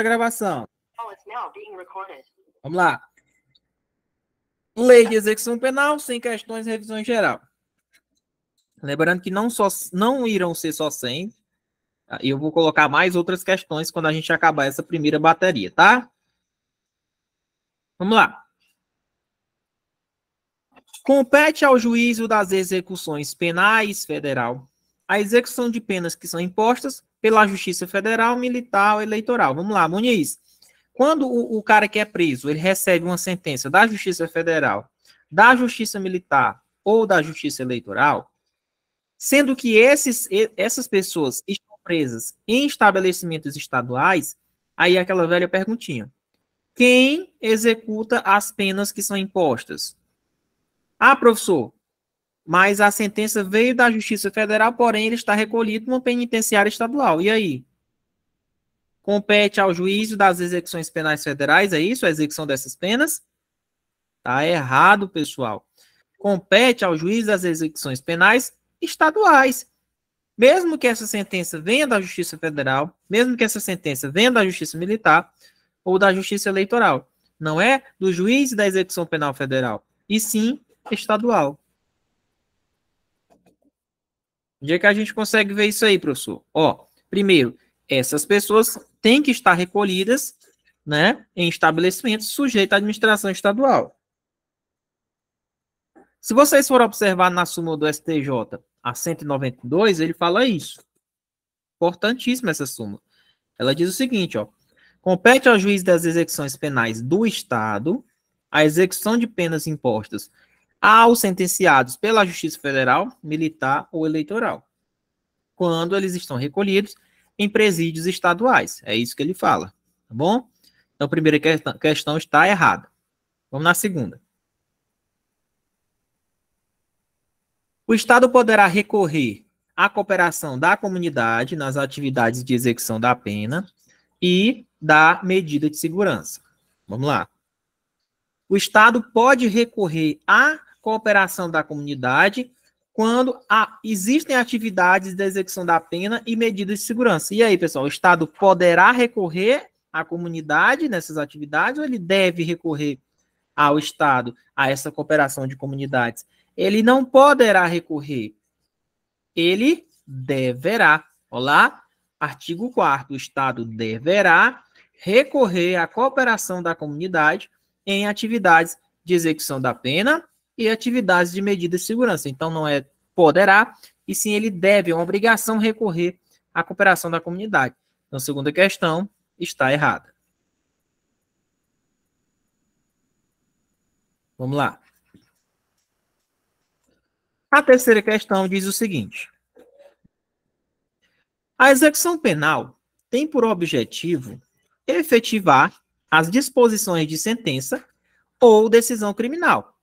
a gravação. Oh, Vamos lá. Lei de execução penal sem questões revisão em geral. Lembrando que não, só, não irão ser só 100. Tá? Eu vou colocar mais outras questões quando a gente acabar essa primeira bateria, tá? Vamos lá. Compete ao juízo das execuções penais federal a execução de penas que são impostas pela Justiça Federal, Militar ou Eleitoral. Vamos lá, Muniz. Quando o, o, cara que é preso, ele recebe uma sentença da Justiça Federal, da Justiça Militar ou da Justiça Eleitoral, sendo que esses, essas pessoas estão presas em estabelecimentos estaduais, aí é aquela velha perguntinha. Quem executa as penas que são impostas? Ah, professor, mas a sentença veio da Justiça Federal, porém ele está recolhido numa penitenciária estadual. E aí? Compete ao juízo das execuções penais federais, é isso? A execução dessas penas? Tá errado, pessoal. Compete ao juízo das execuções penais estaduais. Mesmo que essa sentença venha da Justiça Federal, mesmo que essa sentença venha da Justiça Militar ou da Justiça Eleitoral, não é do juiz da execução penal federal, e sim estadual. Onde é que a gente consegue ver isso aí, professor? Ó, primeiro, essas pessoas têm que estar recolhidas, né, em estabelecimentos sujeitos à administração estadual. Se vocês forem observar na súmula do STJ, a 192, ele fala isso. Importantíssima essa súmula. Ela diz o seguinte, ó: compete ao juiz das execuções penais do estado a execução de penas impostas aos sentenciados pela Justiça Federal, Militar ou Eleitoral, quando eles estão recolhidos em presídios estaduais. É isso que ele fala, tá bom? Então, a primeira questão está errada. Vamos na segunda. O Estado poderá recorrer à cooperação da comunidade nas atividades de execução da pena e da medida de segurança. Vamos lá. O Estado pode recorrer à cooperação da comunidade quando há, existem atividades de execução da pena e medidas de segurança. E aí, pessoal, o Estado poderá recorrer à comunidade nessas atividades ou ele deve recorrer ao Estado, a essa cooperação de comunidades? Ele não poderá recorrer, ele deverá. Olá, artigo 4 o Estado deverá recorrer à cooperação da comunidade em atividades de execução da pena e atividades de medida de segurança. Então, não é poderá, e sim ele deve, é uma obrigação recorrer à cooperação da comunidade. Então, a segunda questão está errada. Vamos lá. A terceira questão diz o seguinte: a execução penal tem por objetivo efetivar as disposições de sentença ou decisão criminal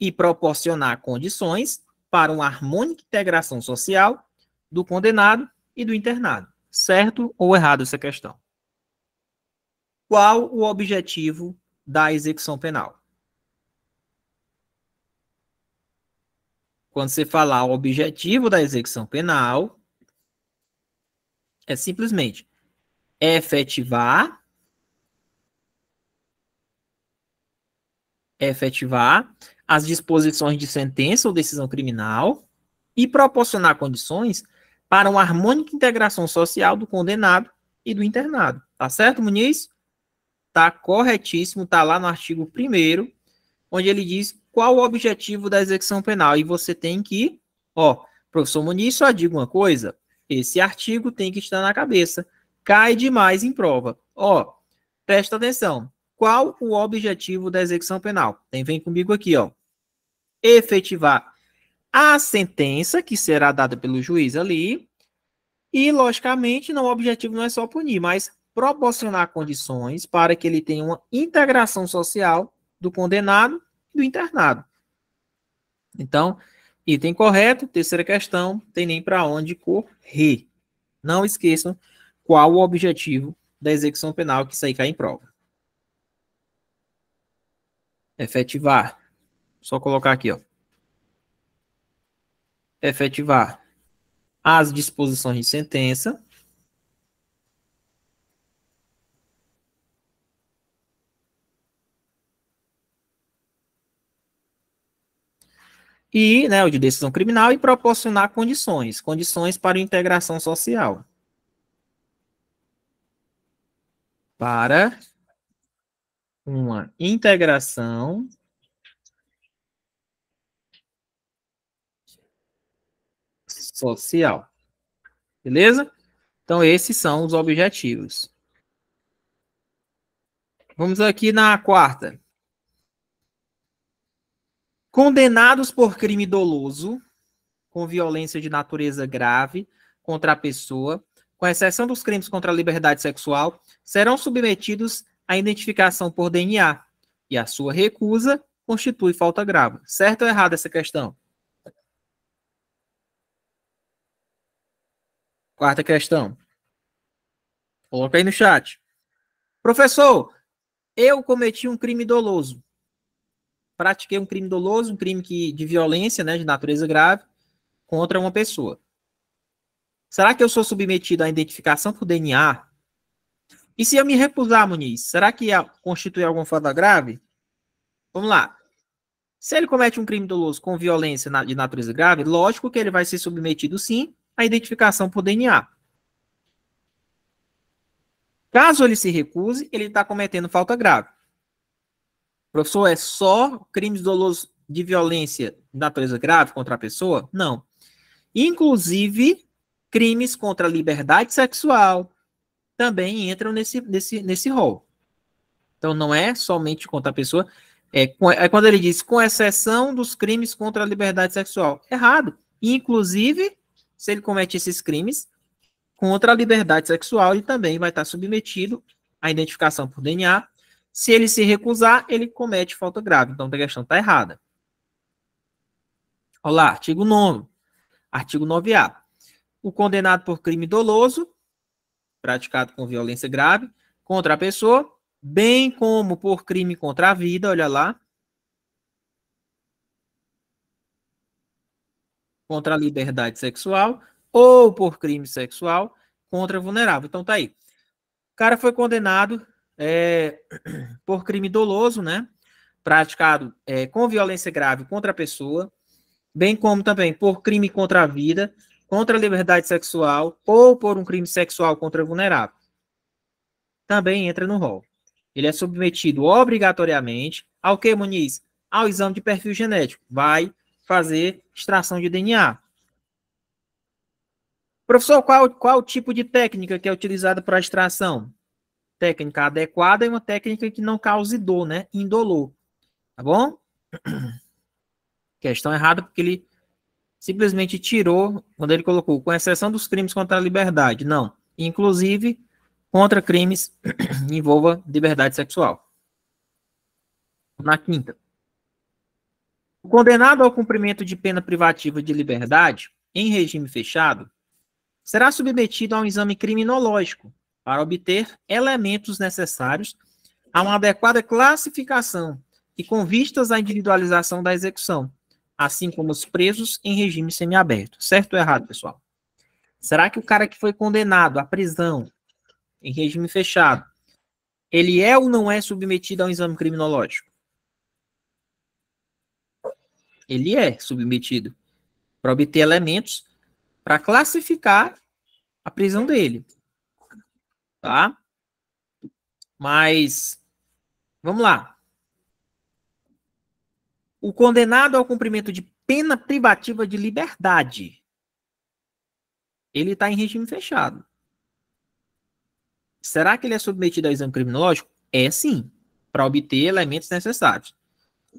e proporcionar condições para uma harmônica integração social do condenado e do internado. Certo ou errado essa questão? Qual o objetivo da execução penal? Quando você falar o objetivo da execução penal, é simplesmente efetivar efetivar as disposições de sentença ou decisão criminal e proporcionar condições para uma harmônica integração social do condenado e do internado. Tá certo, Muniz? Tá corretíssimo, tá lá no artigo 1 onde ele diz qual o objetivo da execução penal e você tem que, ó, professor Muniz, só digo uma coisa, esse artigo tem que estar na cabeça. Cai demais em prova. Ó, presta atenção. Qual o objetivo da execução penal? Tem, vem comigo aqui, ó efetivar a sentença que será dada pelo juiz ali. E, logicamente, não, o objetivo não é só punir, mas proporcionar condições para que ele tenha uma integração social do condenado e do internado. Então, item correto, terceira questão, tem nem para onde correr. Não esqueçam qual o objetivo da execução penal que isso aí cai em prova. Efetivar só colocar aqui, ó. Efetivar as disposições de sentença. E, né, o de decisão criminal e proporcionar condições, condições para integração social. Para uma integração social. Beleza? Então, esses são os objetivos. Vamos aqui na quarta. Condenados por crime doloso, com violência de natureza grave contra a pessoa, com exceção dos crimes contra a liberdade sexual, serão submetidos à identificação por DNA. E a sua recusa constitui falta grave. Certo ou errado essa questão? Quarta questão. Coloca aí no chat. Professor, eu cometi um crime doloso. Pratiquei um crime doloso, um crime que, de violência, né, de natureza grave, contra uma pessoa. Será que eu sou submetido à identificação por DNA? E se eu me recusar, Muniz, será que constitui alguma falta grave? Vamos lá. Se ele comete um crime doloso com violência de natureza grave, lógico que ele vai ser submetido, sim, a identificação por DNA. Caso ele se recuse, ele está cometendo falta grave. Professor, é só crimes dolosos de violência de natureza grave contra a pessoa? Não. Inclusive, crimes contra a liberdade sexual também entram nesse, nesse, nesse rol. Então, não é somente contra a pessoa. É, é quando ele diz, com exceção dos crimes contra a liberdade sexual. Errado. Inclusive, se ele comete esses crimes contra a liberdade sexual, ele também vai estar submetido à identificação por DNA. Se ele se recusar, ele comete falta grave. Então, a questão está errada. Olá, artigo 9 Artigo 9A. O condenado por crime doloso, praticado com violência grave, contra a pessoa, bem como por crime contra a vida, olha lá, contra a liberdade sexual ou por crime sexual contra vulnerável. Então tá aí. O cara foi condenado é, por crime doloso, né? Praticado é, com violência grave contra a pessoa, bem como também por crime contra a vida, contra a liberdade sexual ou por um crime sexual contra vulnerável. Também entra no rol. Ele é submetido obrigatoriamente ao que, Muniz? Ao exame de perfil genético. Vai fazer extração de DNA. Professor, qual, qual o tipo de técnica que é utilizada para extração? Técnica adequada e uma técnica que não cause dor, né? Indolor. Tá bom? Questão errada, porque ele simplesmente tirou, quando ele colocou, com exceção dos crimes contra a liberdade. Não. Inclusive, contra crimes envolva liberdade sexual. Na quinta. O condenado ao cumprimento de pena privativa de liberdade, em regime fechado, será submetido a um exame criminológico para obter elementos necessários a uma adequada classificação e com vistas à individualização da execução, assim como os presos em regime semiaberto. Certo ou errado, pessoal? Será que o cara que foi condenado à prisão em regime fechado, ele é ou não é submetido a um exame criminológico? ele é submetido para obter elementos para classificar a prisão dele. Tá? Mas vamos lá. O condenado ao cumprimento de pena privativa de liberdade. Ele está em regime fechado. Será que ele é submetido a exame criminológico? É sim, para obter elementos necessários.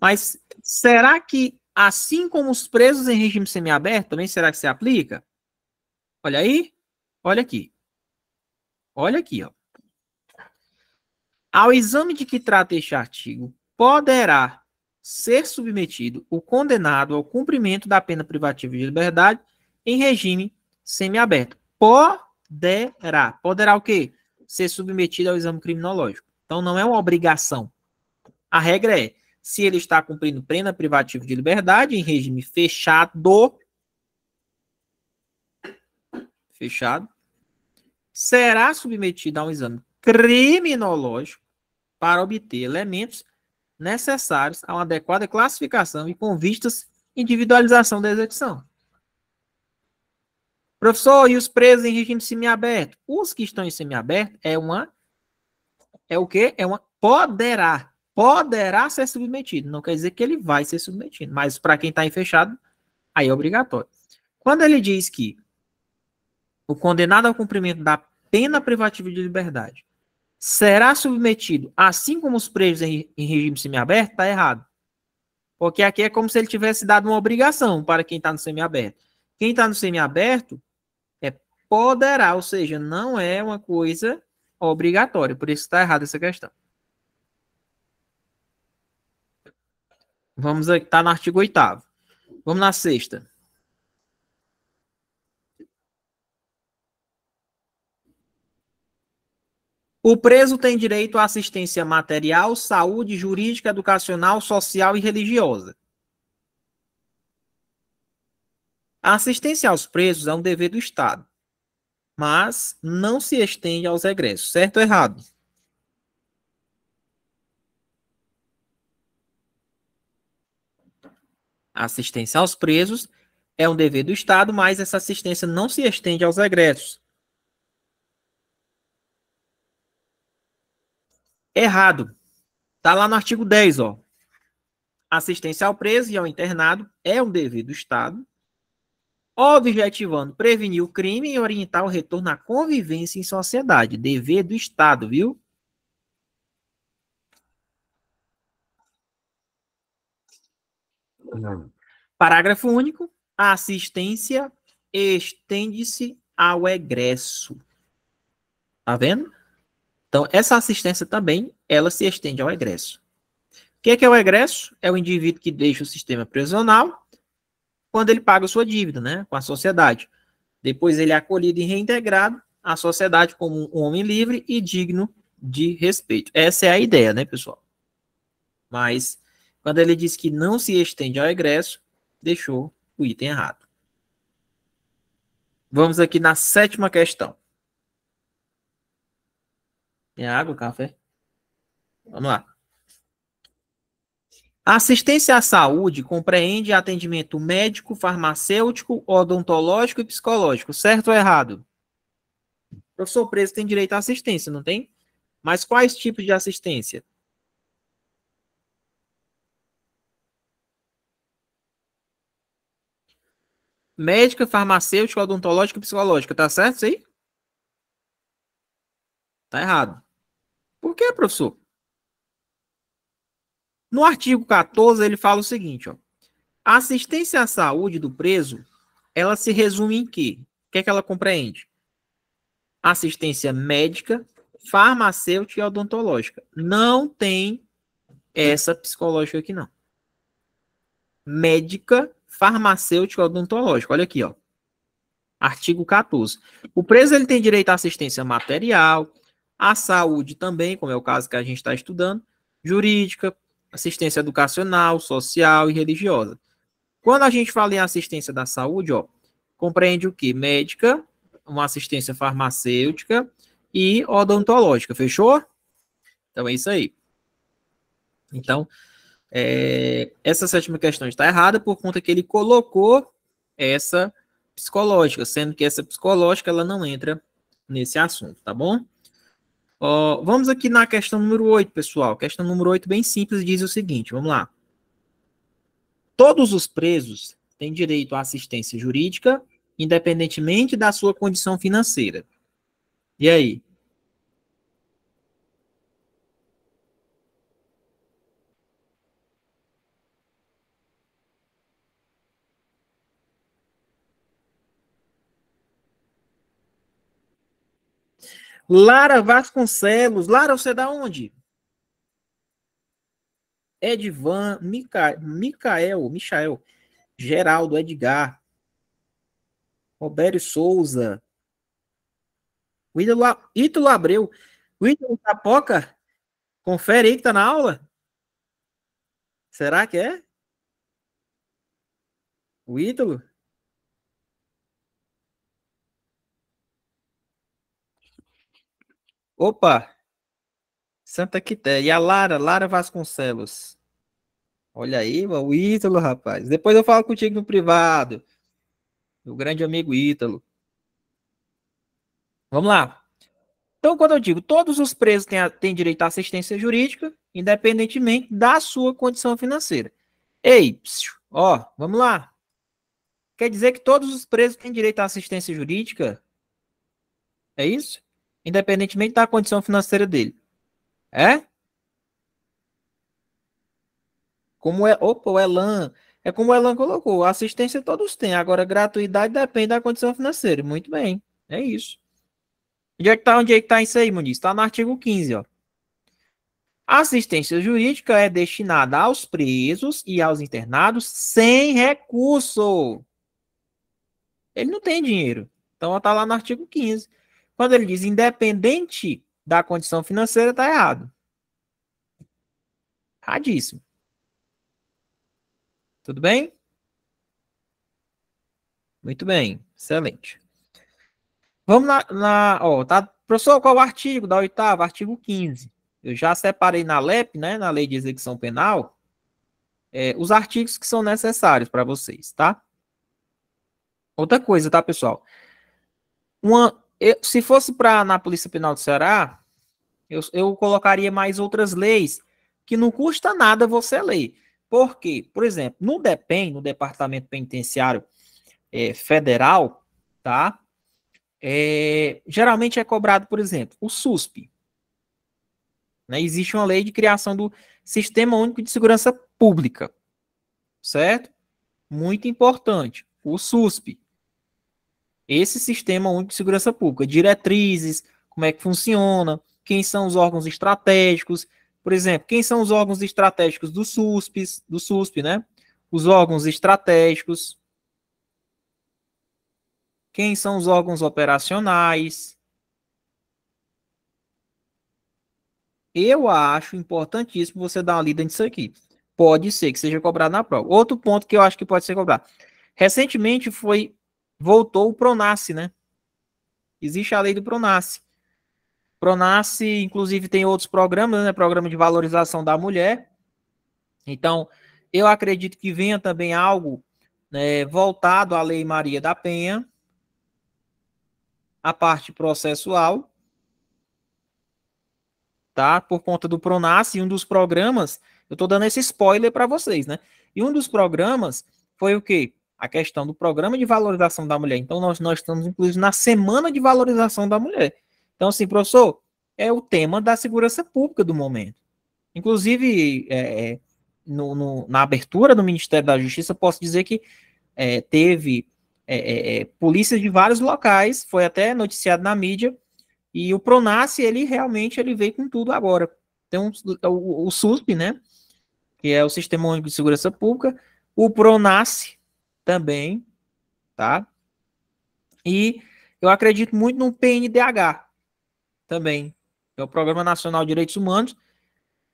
Mas será que assim como os presos em regime semiaberto, também será que se aplica? Olha aí, olha aqui. Olha aqui, ó. Ao exame de que trata este artigo, poderá ser submetido o condenado ao cumprimento da pena privativa de liberdade em regime semiaberto. Poderá. Poderá o quê? Ser submetido ao exame criminológico. Então não é uma obrigação. A regra é se ele está cumprindo pena privativa de liberdade em regime fechado. Fechado. Será submetido a um exame criminológico para obter elementos necessários a uma adequada classificação e com vistas individualização da execução. Professor, e os presos em regime semiaberto? Os que estão em semiaberto é uma é o quê? É uma poderá poderá ser submetido. Não quer dizer que ele vai ser submetido, mas para quem está em fechado, aí é obrigatório. Quando ele diz que o condenado ao cumprimento da pena privativa de liberdade será submetido, assim como os presos em, em regime semiaberto, está errado. Porque aqui é como se ele tivesse dado uma obrigação para quem está no semiaberto. Quem está no semiaberto é poderá, ou seja, não é uma coisa obrigatória. Por isso está errada essa questão. Vamos aqui, tá no artigo 8 Vamos na sexta. O preso tem direito à assistência material, saúde, jurídica, educacional, social e religiosa. A assistência aos presos é um dever do Estado, mas não se estende aos egressos, certo ou errado? assistência aos presos é um dever do Estado, mas essa assistência não se estende aos egressos. Errado. Está lá no artigo 10, ó. Assistência ao preso e ao internado é um dever do Estado, objetivando prevenir o crime e orientar o retorno à convivência em sociedade. Dever do Estado, viu? Parágrafo único. A assistência estende-se ao egresso. Tá vendo? Então, essa assistência também, ela se estende ao egresso. O que é, que é o egresso? É o indivíduo que deixa o sistema prisional quando ele paga sua dívida, né, com a sociedade. Depois ele é acolhido e reintegrado à sociedade como um homem livre e digno de respeito. Essa é a ideia, né, pessoal? Mas quando ele diz que não se estende ao egresso, deixou o item errado. Vamos aqui na sétima questão. Tem água, café? Vamos lá. A assistência à saúde compreende atendimento médico, farmacêutico, odontológico e psicológico, certo ou errado? O professor preso tem direito à assistência, não tem? Mas quais tipos de assistência? médica, farmacêutica, odontológica e psicológica. Tá certo isso aí? Tá errado. Por quê, professor? No artigo 14, ele fala o seguinte, ó. A assistência à saúde do preso, ela se resume em quê? O que é que ela compreende? Assistência médica, farmacêutica e odontológica. Não tem essa psicológica aqui, não. Médica, farmacêutico odontológico. Olha aqui, ó. Artigo 14. O preso ele tem direito à assistência material, à saúde também, como é o caso que a gente está estudando, jurídica, assistência educacional, social e religiosa. Quando a gente fala em assistência da saúde, ó, compreende o que? Médica, uma assistência farmacêutica e odontológica, fechou? Então é isso aí. Então, é, essa sétima questão está errada por conta que ele colocou essa psicológica, sendo que essa psicológica ela não entra nesse assunto, tá bom? vamos aqui na questão número 8, pessoal. Questão número 8, bem simples, diz o seguinte: vamos lá. Todos os presos têm direito à assistência jurídica, independentemente da sua condição financeira. E aí? Lara Vasconcelos. Lara, você é da onde? Edvan, Mica, Micael, Michael, Geraldo, Edgar, Roberto Souza, Ítalo, Ítalo Abreu, o Ítalo Tapoca, confere aí que tá na aula. Será que é? O Ítalo? Opa! Santa Quité. E a Lara, Lara Vasconcelos. Olha aí, o Ítalo, rapaz. Depois eu falo contigo no privado. Meu grande amigo Ítalo. Vamos lá. Então, quando eu digo todos os presos têm, têm direito à assistência jurídica, independentemente da sua condição financeira. Ei, psiu, ó, vamos lá. Quer dizer que todos os presos têm direito à assistência jurídica? É isso? independentemente da condição financeira dele. É? Como é, opa, o Elan, é como o Elan colocou, assistência todos têm, agora gratuidade depende da condição financeira. Muito bem, é isso. Onde é que tá, onde é que tá isso aí, Muniz? Está no artigo 15, ó. Assistência jurídica é destinada aos presos e aos internados sem recurso. Ele não tem dinheiro. Então, está lá no artigo 15. Quando ele diz independente da condição financeira, está errado. Erradíssimo. Tudo bem? Muito bem, excelente. Vamos na. na ó, tá, professor, qual o artigo da oitava? Artigo 15. Eu já separei na LEP, né, na Lei de Execução Penal, é, os artigos que são necessários para vocês, tá? Outra coisa, tá, pessoal? Uma, eu, se fosse para na Polícia Penal do Ceará, eu, eu colocaria mais outras leis que não custa nada você ler. Por quê? Por exemplo, no DEPEN, no Departamento Penitenciário é, Federal, tá? É, geralmente é cobrado, por exemplo, o SUSP. Né? Existe uma lei de criação do Sistema Único de Segurança Pública, certo? Muito importante, o SUSP esse sistema único de segurança pública, diretrizes, como é que funciona, quem são os órgãos estratégicos, por exemplo, quem são os órgãos estratégicos do SUSP, do SUSP, né? Os órgãos estratégicos. Quem são os órgãos operacionais? Eu acho importantíssimo você dar uma lida nisso aqui. Pode ser que seja cobrado na prova. Outro ponto que eu acho que pode ser cobrado. Recentemente foi voltou o Pronace, né? Existe a lei do Pronace. Pronace, inclusive, tem outros programas, né? Programa de valorização da mulher. Então, eu acredito que venha também algo né, voltado à Lei Maria da Penha, a parte processual, tá? Por conta do Pronace, um dos programas, eu estou dando esse spoiler para vocês, né? E um dos programas foi o quê? a questão do programa de valorização da mulher. Então, nós, nós estamos incluídos na semana de valorização da mulher. Então, assim, professor, é o tema da segurança pública do momento. Inclusive, é, é no, no, na abertura do Ministério da Justiça, posso dizer que é, teve é, é, é polícias de vários locais, foi até noticiado na mídia, e o Pronas, ele realmente ele veio com tudo agora. Tem um, o, o SUSP, né? Que é o Sistema Único de Segurança Pública. O Pronas também, tá? E eu acredito muito no PNDH também, é o Programa Nacional de Direitos Humanos,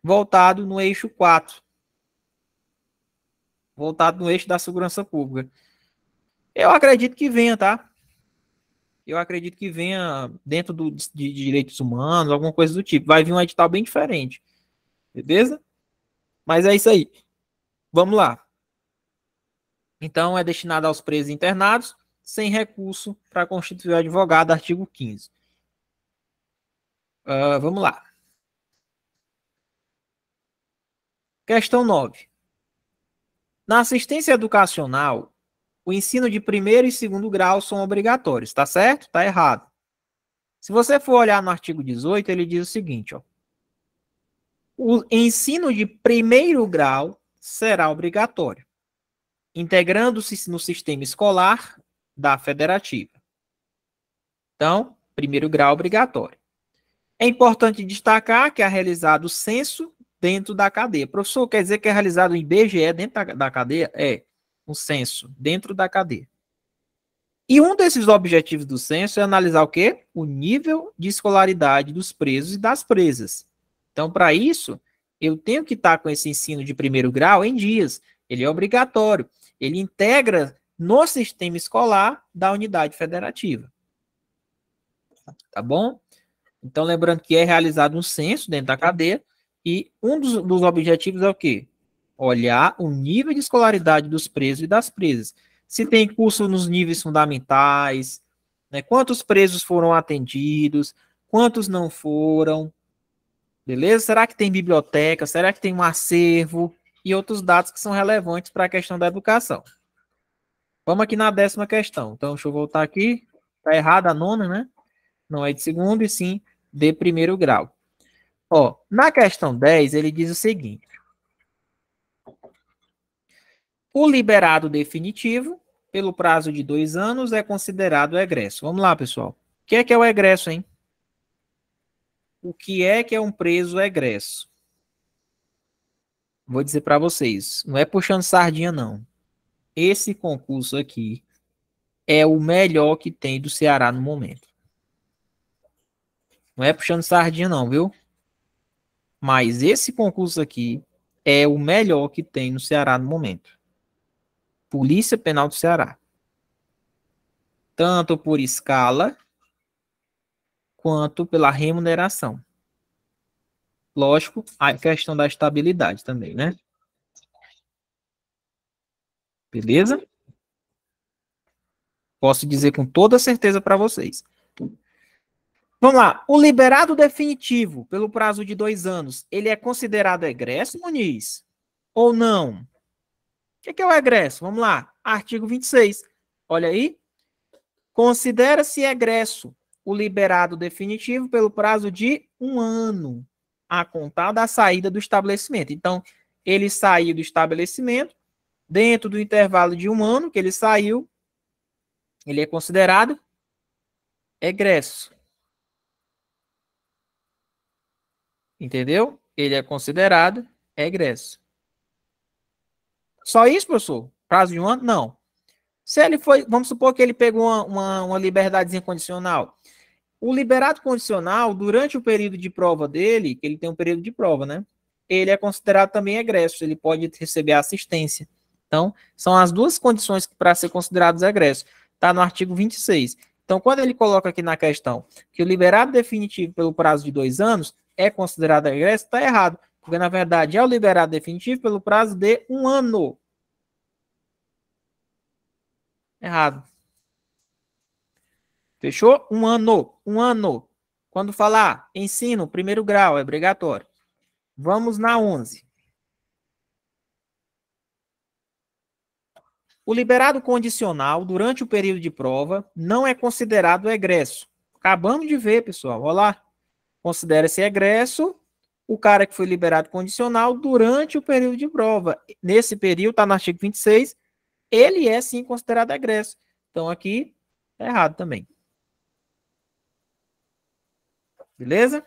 voltado no eixo 4, voltado no eixo da segurança pública. Eu acredito que venha, tá? Eu acredito que venha dentro do, de, de direitos humanos, alguma coisa do tipo. Vai vir um edital bem diferente. Beleza? Mas é isso aí. Vamos lá. Então, é destinada aos presos internados sem recurso para constituir advogado, artigo 15. Uh, ah, vamos lá. Questão 9. Na assistência educacional, o ensino de primeiro e segundo grau são obrigatórios, tá certo? Tá errado. Se você for olhar no artigo 18, ele diz o seguinte, ó. O ensino de primeiro grau será obrigatório integrando-se no sistema escolar da federativa. Então, primeiro grau obrigatório. É importante destacar que é realizado o censo dentro da cadeia. Professor, quer dizer que é realizado em BGE dentro da, cadeia? É, um censo dentro da cadeia. E um desses objetivos do censo é analisar o quê? O nível de escolaridade dos presos e das presas. Então, para isso, eu tenho que estar com esse ensino de primeiro grau em dias. Ele é obrigatório. Ele integra no sistema escolar da unidade federativa. Tá bom? Então, lembrando que é realizado um censo dentro da cadeia, e um dos, dos objetivos é o quê? Olhar o nível de escolaridade dos presos e das presas. Se tem curso nos níveis fundamentais, né, quantos presos foram atendidos, quantos não foram, beleza? Será que tem biblioteca? Será que tem um acervo? e outros dados que são relevantes para a questão da educação. Vamos aqui na décima questão. Então, deixa eu voltar aqui. Está errada a nona, né? Não é de segundo e sim de primeiro grau. Ó, na questão 10, ele diz o seguinte. O liberado definitivo, pelo prazo de dois anos, é considerado egresso. Vamos lá, pessoal. O que é que é o egresso, hein? O que é que é um preso egresso? vou dizer para vocês, não é puxando sardinha não. Esse concurso aqui é o melhor que tem do Ceará no momento. Não é puxando sardinha não, viu? Mas esse concurso aqui é o melhor que tem no Ceará no momento. Polícia Penal do Ceará. Tanto por escala quanto pela remuneração. Lógico, a questão da estabilidade também, né? Beleza? Posso dizer com toda certeza para vocês. Vamos lá. O liberado definitivo pelo prazo de dois anos, ele é considerado egresso, Muniz? Ou não? O que, que é o egresso? Vamos lá. Artigo 26. Olha aí. Considera-se egresso o liberado definitivo pelo prazo de um ano a contar da saída do estabelecimento. Então, ele saiu do estabelecimento, dentro do intervalo de um ano que ele saiu, ele é considerado egresso. Entendeu? Ele é considerado egresso. Só isso, professor? Prazo de um ano? Não. Se ele foi, vamos supor que ele pegou uma, uma, uma liberdadezinha o liberado condicional, durante o período de prova dele, que ele tem um período de prova, né? Ele é considerado também egresso, ele pode receber assistência. Então, são as duas condições para ser considerados egresso. Está no artigo 26. Então, quando ele coloca aqui na questão que o liberado definitivo pelo prazo de dois anos é considerado egresso, está errado. Porque, na verdade, é o liberado definitivo pelo prazo de um ano. Errado. Fechou? Um ano, um ano. Quando falar ensino, primeiro grau, é obrigatório. Vamos na 11. O liberado condicional durante o período de prova não é considerado egresso. Acabamos de ver, pessoal. Olha lá. Considera-se egresso o cara que foi liberado condicional durante o período de prova. Nesse período, está no artigo 26, ele é sim considerado egresso. Então aqui está errado também. Beleza?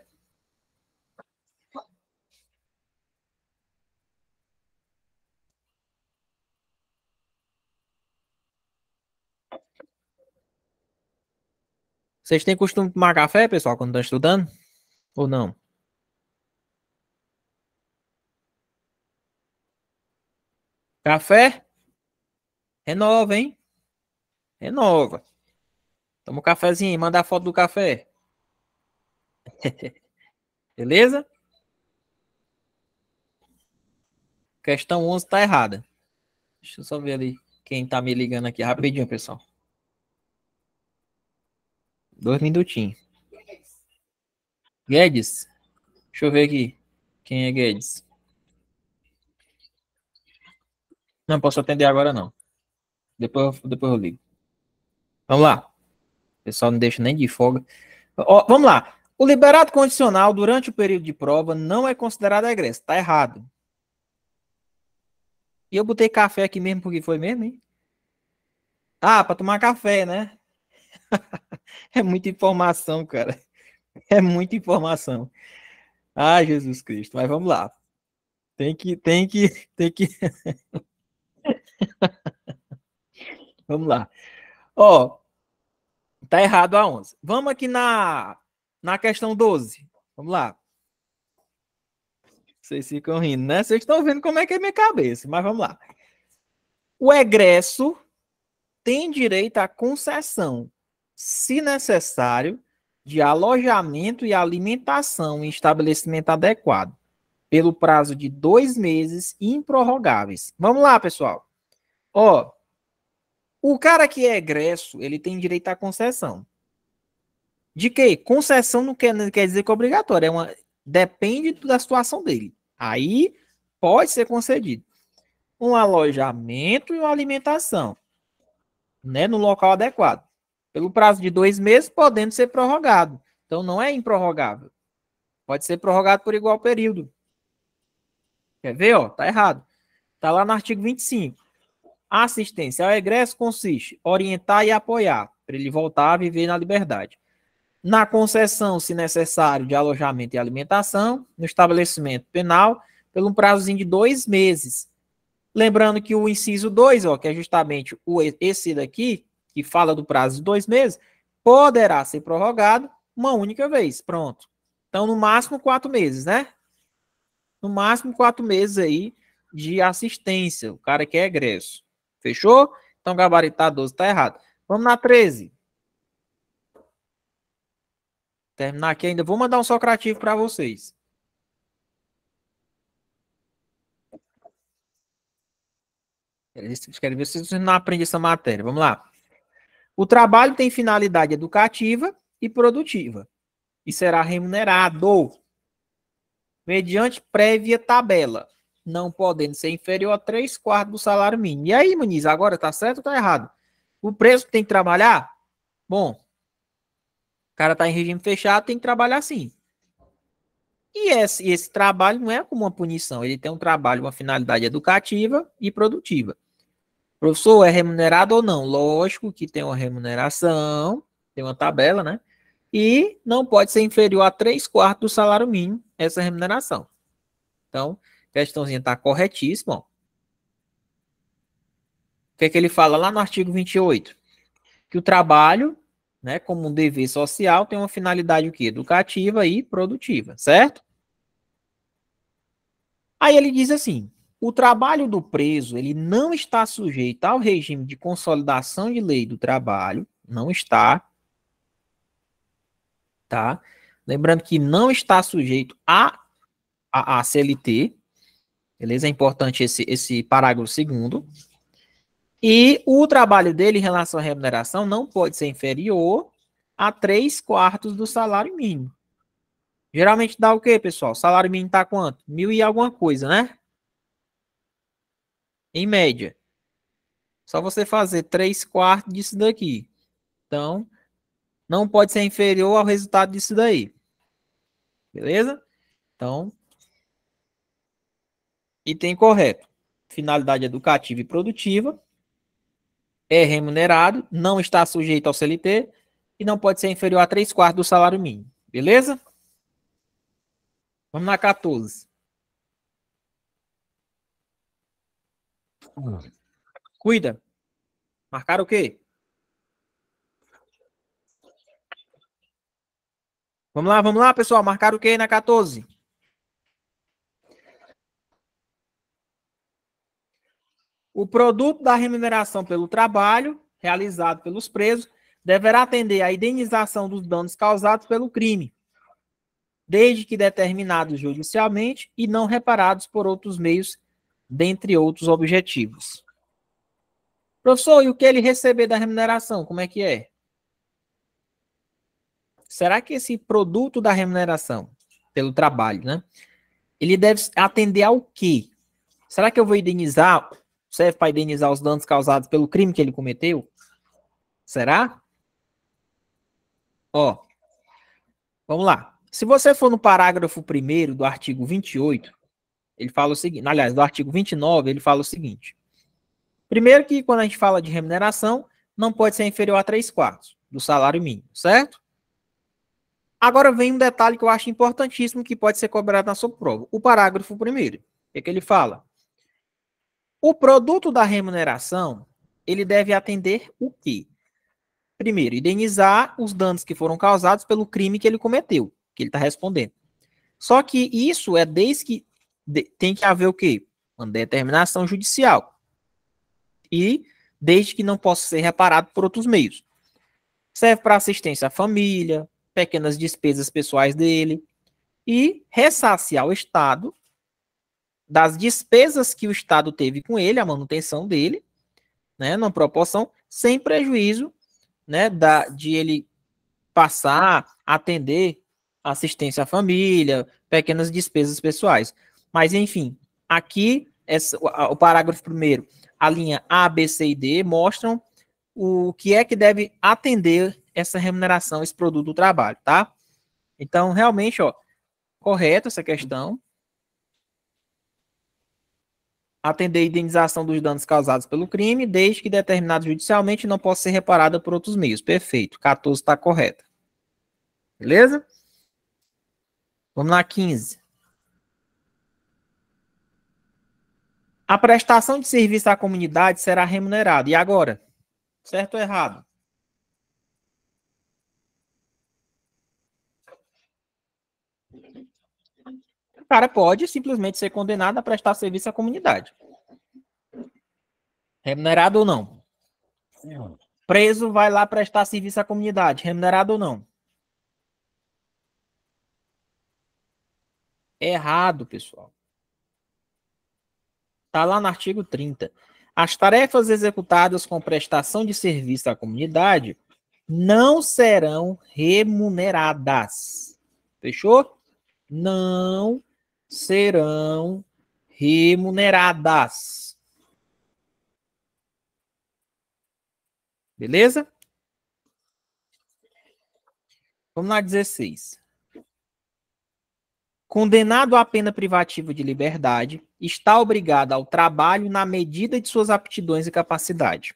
Vocês têm costume de tomar café, pessoal, quando estão estudando? Ou não? Café? Renova, é hein? Renova. É Toma um cafezinho, manda a foto do café. Beleza? Questão 11 está errada. Deixa eu só ver ali quem está me ligando aqui rapidinho, pessoal. Dois minutinhos. Guedes? Deixa eu ver aqui. Quem é Guedes? Não posso atender agora, não. Depois, depois eu ligo. Vamos lá. O pessoal não deixa nem de folga. Ó, vamos lá. O liberado condicional durante o período de prova não é considerado egresso. Tá errado. E eu botei café aqui mesmo porque foi mesmo, hein? Ah, para tomar café, né? é muita informação, cara. É muita informação. Ah, Jesus Cristo. Mas vamos lá. Tem que, tem que, tem que. vamos lá. Ó, tá errado a 11. Vamos aqui na na questão 12, vamos lá. Vocês ficam rindo, né? Vocês estão vendo como é que é minha cabeça, mas vamos lá. O egresso tem direito à concessão, se necessário, de alojamento e alimentação em estabelecimento adequado, pelo prazo de dois meses improrrogáveis. Vamos lá, pessoal. Ó, o cara que é egresso, ele tem direito à concessão. De que concessão não quer, não quer dizer que é obrigatório, é uma, depende da situação dele. Aí pode ser concedido. Um alojamento e uma alimentação, né, no local adequado. Pelo prazo de dois meses, podendo ser prorrogado. Então não é improrrogável. Pode ser prorrogado por igual período. Quer ver? Ó, tá errado. Tá lá no artigo 25. A assistência ao egresso consiste orientar e apoiar para ele voltar a viver na liberdade na concessão, se necessário, de alojamento e alimentação no estabelecimento penal, pelo um prazozinho de dois meses. Lembrando que o inciso 2, ó, que é justamente o, esse daqui, que fala do prazo de dois meses, poderá ser prorrogado uma única vez. Pronto. Então, no máximo quatro meses, né? No máximo quatro meses aí de assistência. O cara quer egresso. Fechou? Então, gabaritar 12 está errado. Vamos na 13 terminar aqui ainda, vou mandar um socrativo para vocês. Eles querem ver se vocês não aprendem essa matéria. Vamos lá. O trabalho tem finalidade educativa e produtiva e será remunerado mediante prévia tabela, não podendo ser inferior a 3 quartos do salário mínimo. E aí, Muniz, agora tá certo ou tá errado? O preço que tem que trabalhar? Bom, cara tá em regime fechado, tem que trabalhar assim. E esse, esse trabalho não é como uma punição, ele tem um trabalho, uma finalidade educativa e produtiva. O professor é remunerado ou não? Lógico que tem uma remuneração, tem uma tabela, né? E não pode ser inferior a 3 quartos do salário mínimo essa remuneração. Então, a questãozinha tá corretíssima. Ó. O que é que ele fala lá no artigo 28? Que o trabalho né, como um dever social, tem uma finalidade o quê? educativa e produtiva, certo? Aí ele diz assim: o trabalho do preso ele não está sujeito ao regime de consolidação de lei do trabalho, não está, tá? Lembrando que não está sujeito à a, a, a, CLT, beleza? É importante esse, esse parágrafo segundo. E o trabalho dele em relação à remuneração não pode ser inferior a 3 quartos do salário mínimo. Geralmente dá o quê, pessoal? salário mínimo está quanto? Mil e alguma coisa, né? Em média. Só você fazer 3 quartos disso daqui. Então, não pode ser inferior ao resultado disso daí. Beleza? Então, item correto. Finalidade educativa e produtiva é remunerado, não está sujeito ao CLT e não pode ser inferior a 3 quartos do salário mínimo. Beleza? Vamos na 14. Cuida. Marcaram o quê? Vamos lá, vamos lá, pessoal. Marcaram o quê na 14? O produto da remuneração pelo trabalho realizado pelos presos deverá atender à indenização dos danos causados pelo crime, desde que determinados judicialmente e não reparados por outros meios, dentre outros objetivos. Professor, e o que ele receber da remuneração, como é que é? Será que esse produto da remuneração pelo trabalho, né? Ele deve atender ao quê? Será que eu vou indenizar serve para indenizar os danos causados pelo crime que ele cometeu? Será? Ó, vamos lá. Se você for no parágrafo 1 do artigo 28, ele fala o seguinte, aliás, do artigo 29, ele fala o seguinte. Primeiro que quando a gente fala de remuneração, não pode ser inferior a 3 quartos do salário mínimo, certo? Agora vem um detalhe que eu acho importantíssimo que pode ser cobrado na sua prova. O parágrafo primeiro. O que, é que ele fala? O produto da remuneração, ele deve atender o quê? Primeiro, indenizar os danos que foram causados pelo crime que ele cometeu, que ele está respondendo. Só que isso é desde que de, tem que haver o quê? Uma determinação judicial. E desde que não possa ser reparado por outros meios. Serve para assistência à família, pequenas despesas pessoais dele e ressaciar ao Estado das despesas que o Estado teve com ele, a manutenção dele, né, numa proporção sem prejuízo né, da, de ele passar a atender assistência à família, pequenas despesas pessoais. Mas, enfim, aqui, essa, o parágrafo primeiro, a linha A, B, C e D mostram o que é que deve atender essa remuneração, esse produto do trabalho, tá? Então, realmente, ó, correto essa questão, atender a indenização dos danos causados pelo crime, desde que determinado judicialmente não possa ser reparada por outros meios. Perfeito. 14 está correta. Beleza? Vamos lá, 15. A prestação de serviço à comunidade será remunerada. E agora? Certo ou errado? cara pode simplesmente ser condenado a prestar serviço à comunidade. Remunerado ou não? Preso vai lá prestar serviço à comunidade, remunerado ou não? Errado, pessoal. Está lá no artigo 30. As tarefas executadas com prestação de serviço à comunidade não serão remuneradas. Fechou? Não serão remuneradas. Beleza? Vamos lá, 16. Condenado à pena privativa de liberdade, está obrigado ao trabalho na medida de suas aptidões e capacidade.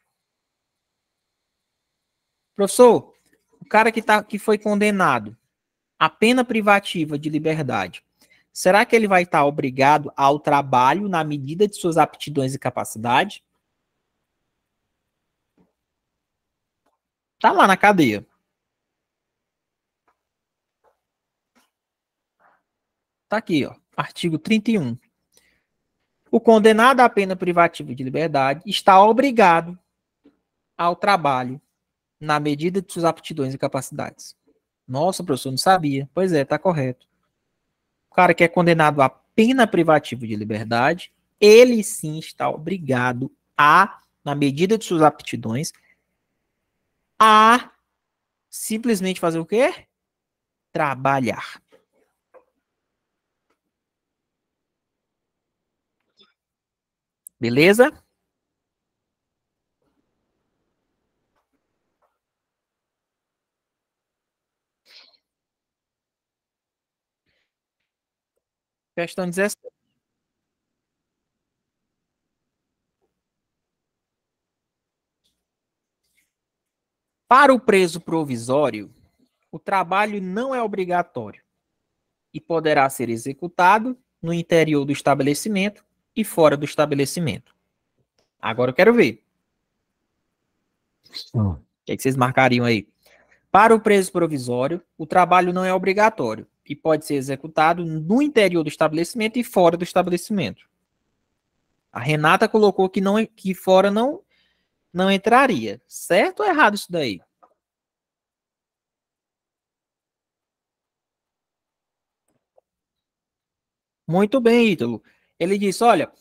Professor, o cara que, tá, que foi condenado à pena privativa de liberdade será que ele vai estar obrigado ao trabalho na medida de suas aptidões e capacidade? Tá lá na cadeia. Tá aqui, ó, artigo 31. O condenado à pena privativa de liberdade está obrigado ao trabalho na medida de suas aptidões e capacidades. Nossa, professor, não sabia. Pois é, tá correto. O cara que é condenado à pena privativa de liberdade, ele sim está obrigado a, na medida de suas aptidões, a simplesmente fazer o quê? Trabalhar. Beleza? Questão 17. Para o preso provisório, o trabalho não é obrigatório e poderá ser executado no interior do estabelecimento e fora do estabelecimento. Agora eu quero ver. Hum. O que, é que vocês marcariam aí? Para o preso provisório, o trabalho não é obrigatório e pode ser executado no interior do estabelecimento e fora do estabelecimento. A Renata colocou que não que fora não não entraria. Certo ou errado isso daí? Muito bem, Ítalo. Ele disse, olha,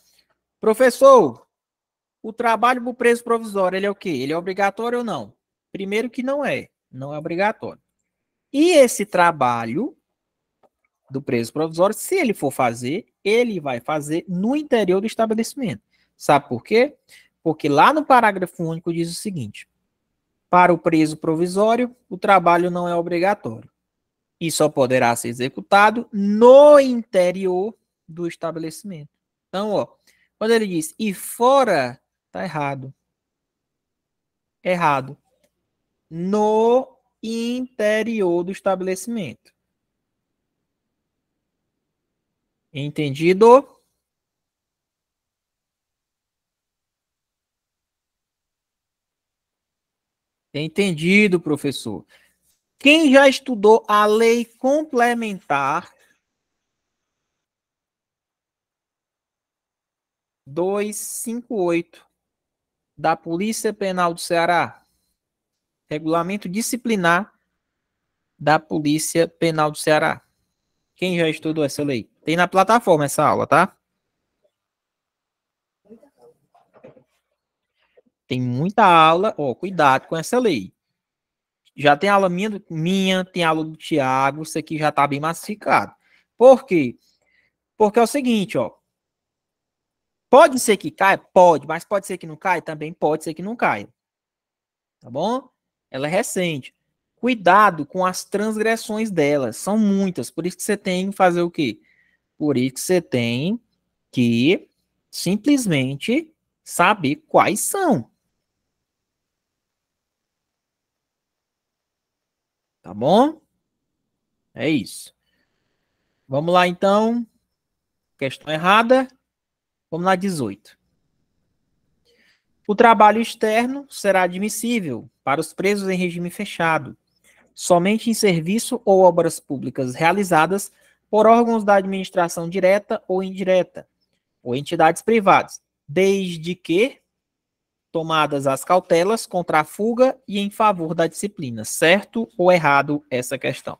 professor, o trabalho para o preso provisório, ele é o quê? Ele é obrigatório ou não? Primeiro que não é, não é obrigatório. E esse trabalho do preso provisório, se ele for fazer, ele vai fazer no interior do estabelecimento. Sabe por quê? Porque lá no parágrafo único diz o seguinte: para o preso provisório, o trabalho não é obrigatório e só poderá ser executado no interior do estabelecimento. Então, ó, quando ele diz e fora, tá errado. Errado. No interior do estabelecimento. Entendido? Entendido, professor. Quem já estudou a lei complementar 258 da Polícia Penal do Ceará, regulamento disciplinar da Polícia Penal do Ceará. Quem já estudou essa lei? Tem na plataforma essa aula, tá? Tem muita aula. Ó, cuidado com essa lei. Já tem aula minha, minha tem aula do Tiago. Isso aqui já tá bem massificado. Por quê? Porque é o seguinte, ó. Pode ser que caia? Pode, mas pode ser que não caia? Também pode ser que não caia. Tá bom? Ela é recente. Cuidado com as transgressões delas. São muitas. Por isso que você tem que fazer o quê? Por isso você tem que simplesmente saber quais são. Tá bom? É isso. Vamos lá então. Questão errada. Vamos lá, 18. O trabalho externo será admissível para os presos em regime fechado, somente em serviço ou obras públicas realizadas por órgãos da administração direta ou indireta, ou entidades privadas, desde que tomadas as cautelas contra a fuga e em favor da disciplina. Certo ou errado essa questão?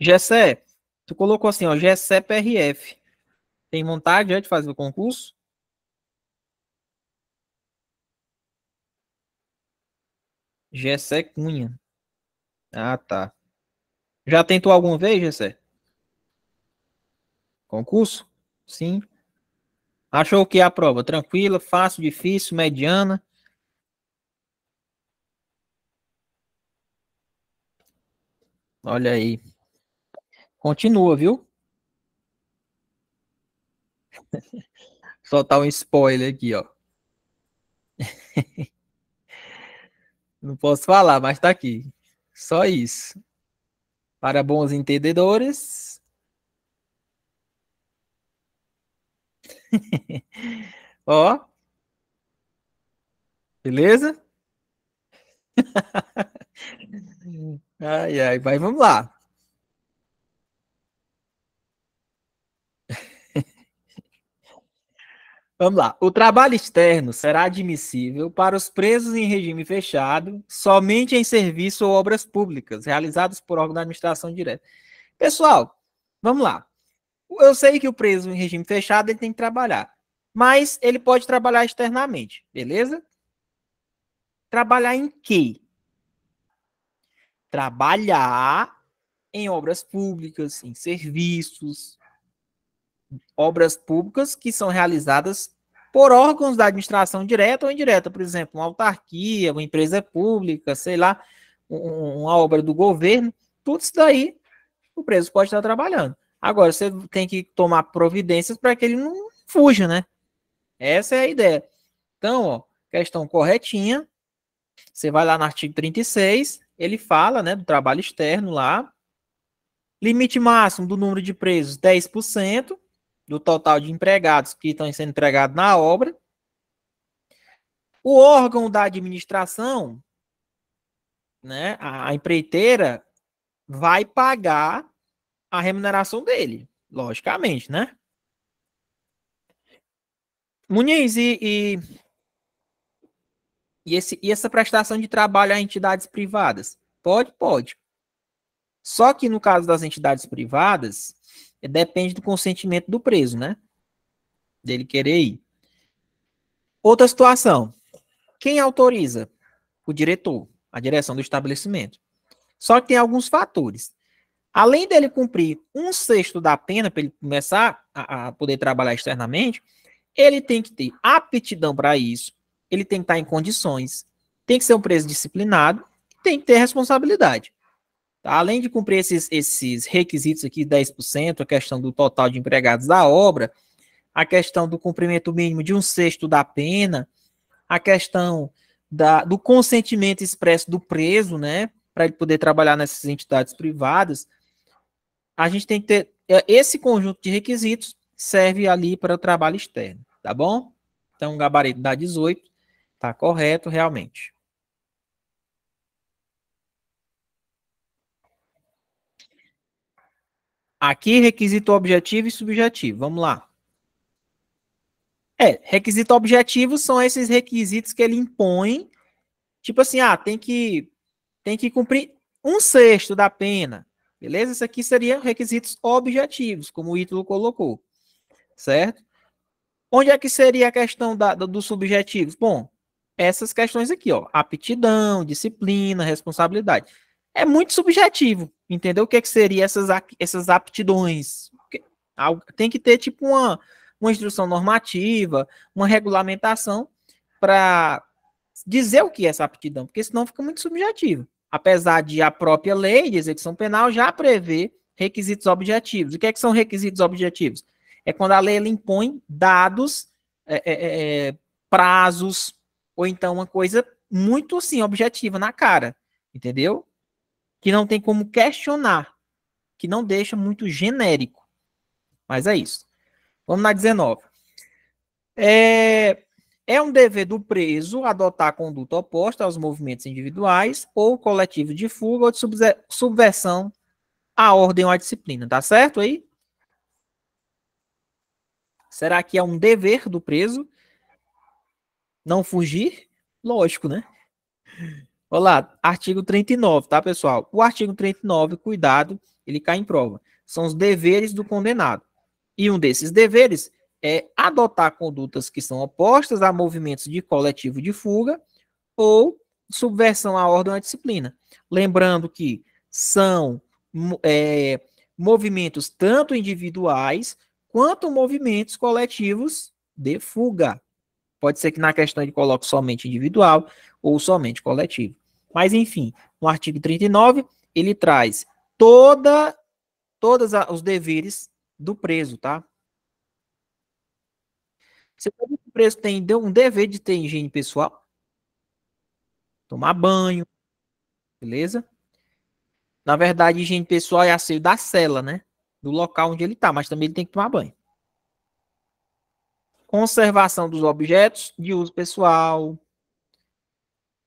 Gessé, tu colocou assim, ó, Gessé PRF. Tem vontade já, é, de fazer o concurso? Gessé Cunha. Ah, tá. Já tentou alguma vez, Gessé? Concurso? Sim. Achou que a prova tranquila, fácil, difícil, mediana? Olha aí. Continua, viu? Soltar tá um spoiler aqui, ó. Não posso falar, mas tá aqui. Só isso. Para bons entendedores. Ó. Beleza? ai, ai, mas vamos lá. Vamos lá. O trabalho externo será admissível para os presos em regime fechado somente em serviço ou obras públicas realizados por órgão da administração direta. Pessoal, vamos lá. Eu sei que o preso em regime fechado ele tem que trabalhar, mas ele pode trabalhar externamente, beleza? Trabalhar em quê? Trabalhar em obras públicas, em serviços, obras públicas que são realizadas por órgãos da administração direta ou indireta, por exemplo, uma autarquia, uma empresa pública, sei lá, uma obra do governo, tudo isso daí o preso pode estar trabalhando. Agora, você tem que tomar providências para que ele não fuja, né? Essa é a ideia. Então, ó, questão corretinha, você vai lá no artigo 36, ele fala, né, do trabalho externo lá, limite máximo do número de presos, 10%, do total de empregados que estão sendo empregados na obra. O órgão da administração, né, a, a empreiteira, vai pagar a remuneração dele, logicamente, né? Muniz, e, e, e, esse, e essa prestação de trabalho a entidades privadas? Pode, pode. Só que no caso das entidades privadas, é, depende do consentimento do preso, né? Dele querer ir. Outra situação. Quem autoriza? O diretor, a direção do estabelecimento. Só que tem alguns fatores. Além dele cumprir um sexto da pena para ele começar a, a poder trabalhar externamente, ele tem que ter aptidão para isso, ele tem que estar em condições, tem que ser um preso disciplinado, tem que ter responsabilidade. Além de cumprir esses, esses requisitos aqui, 10%, a questão do total de empregados da obra, a questão do cumprimento mínimo de um sexto da pena, a questão da, do consentimento expresso do preso, né, para ele poder trabalhar nessas entidades privadas, a gente tem que ter é, esse conjunto de requisitos serve ali para o trabalho externo, tá bom? Então, o gabarito da 18 está correto realmente. Aqui, requisito objetivo e subjetivo. Vamos lá. É, requisito objetivo são esses requisitos que ele impõe. Tipo assim, ah, tem que, tem que cumprir um sexto da pena. Beleza? Isso aqui seria requisitos objetivos, como o Ítalo colocou. Certo? Onde é que seria a questão da, do, dos subjetivos? Bom, essas questões aqui, ó. Aptidão, disciplina, responsabilidade é muito subjetivo, entendeu? O que, é que seria essas, essas aptidões? Tem que ter, tipo, uma, uma instrução normativa, uma regulamentação para dizer o que é essa aptidão, porque senão fica muito subjetivo. Apesar de a própria lei de execução penal já prever requisitos objetivos. O que, é que são requisitos objetivos? É quando a lei impõe dados, é é, é, é, prazos, ou então uma coisa muito, assim, objetiva na cara, entendeu? que não tem como questionar, que não deixa muito genérico. Mas é isso. Vamos na 19. É, é um dever do preso adotar conduta oposta aos movimentos individuais ou coletivos de fuga ou de subversão à ordem ou à disciplina. Tá certo aí? Será que é um dever do preso não fugir? Lógico, né? Olá, artigo 39, tá, pessoal? O artigo 39, cuidado, ele cai em prova. São os deveres do condenado. E um desses deveres é adotar condutas que são opostas a movimentos de coletivo de fuga ou subversão à ordem ou à disciplina. Lembrando que são é, movimentos tanto individuais quanto movimentos coletivos de fuga. Pode ser que na questão ele coloque somente individual ou somente coletivo. Mas, enfim, no artigo 39, ele traz toda, todos os deveres do preso, tá? Você sabe que o preso tem um dever de ter higiene pessoal? Tomar banho, beleza? Na verdade, higiene pessoal é asseio da cela, né? Do local onde ele está, mas também ele tem que tomar banho. Conservação dos objetos de uso pessoal,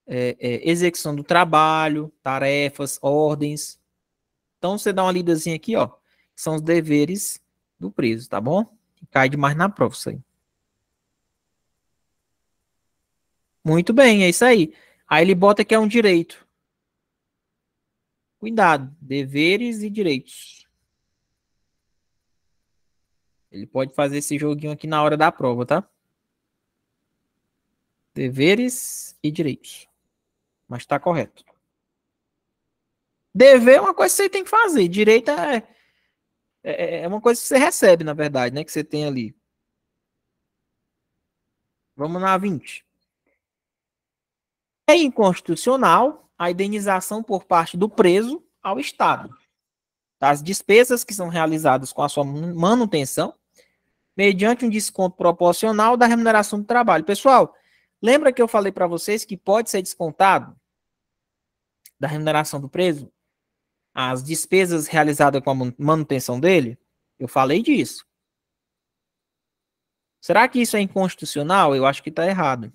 é, é, execução do trabalho, tarefas, ordens. Então você dá uma lidazinha aqui, ó. São os deveres do preso, tá bom? Cai demais na prova isso aí. Muito bem, é isso aí. Aí ele bota que é um direito. Cuidado, deveres e direitos. Ele pode fazer esse joguinho aqui na hora da prova, tá? Deveres e direitos mas está correto. Dever é uma coisa que você tem que fazer. Direito é é, é, é, uma coisa que você recebe, na verdade, né? Que você tem ali. Vamos na 20. É inconstitucional a indenização por parte do preso ao Estado as despesas que são realizadas com a sua manutenção mediante um desconto proporcional da remuneração do trabalho. Pessoal, Lembra que eu falei para vocês que pode ser descontado da remuneração do preso as despesas realizadas com a manutenção dele? Eu falei disso. Será que isso é inconstitucional? Eu acho que está errado.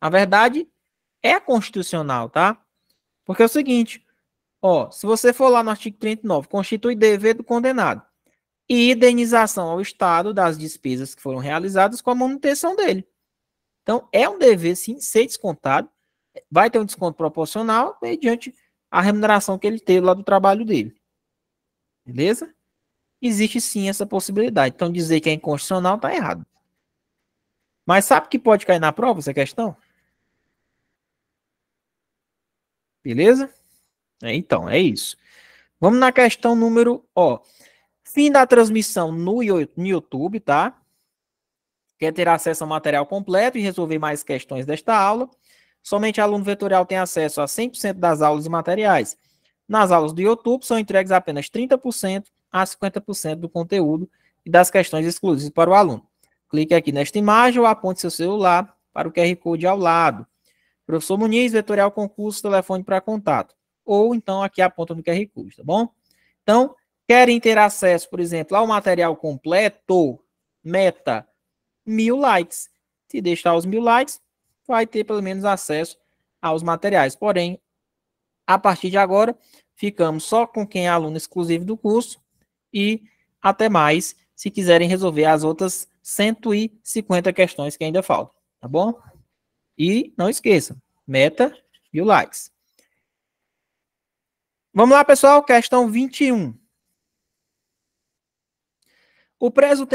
A verdade é constitucional, tá? Porque é o seguinte, ó, se você for lá no artigo 39, constitui dever do condenado e indenização ao Estado das despesas que foram realizadas com a manutenção dele. Então, é um dever, sim, ser descontado. Vai ter um desconto proporcional mediante a remuneração que ele teve lá do trabalho dele. Beleza? Existe sim essa possibilidade. Então, dizer que é inconstitucional está errado. Mas sabe que pode cair na prova essa questão? Beleza? É, então, é isso. Vamos na questão número, ó. Fim da transmissão no, no YouTube, tá? Quer ter acesso ao material completo e resolver mais questões desta aula? Somente aluno vetorial tem acesso a 100% das aulas e materiais. Nas aulas do YouTube, são entregues apenas 30% a 50% do conteúdo e das questões exclusivas para o aluno. Clique aqui nesta imagem ou aponte seu celular para o QR Code ao lado. Professor Muniz, vetorial concurso, telefone para contato. Ou então aqui aponta no QR Code, tá bom? Então, querem ter acesso, por exemplo, ao material completo, meta mil likes. Se deixar os mil likes, vai ter pelo menos acesso aos materiais. Porém, a partir de agora, ficamos só com quem é aluno exclusivo do curso e até mais se quiserem resolver as outras 150 questões que ainda faltam, tá bom? E não esqueçam, meta e o likes. Vamos lá, pessoal, questão 21. O preso tem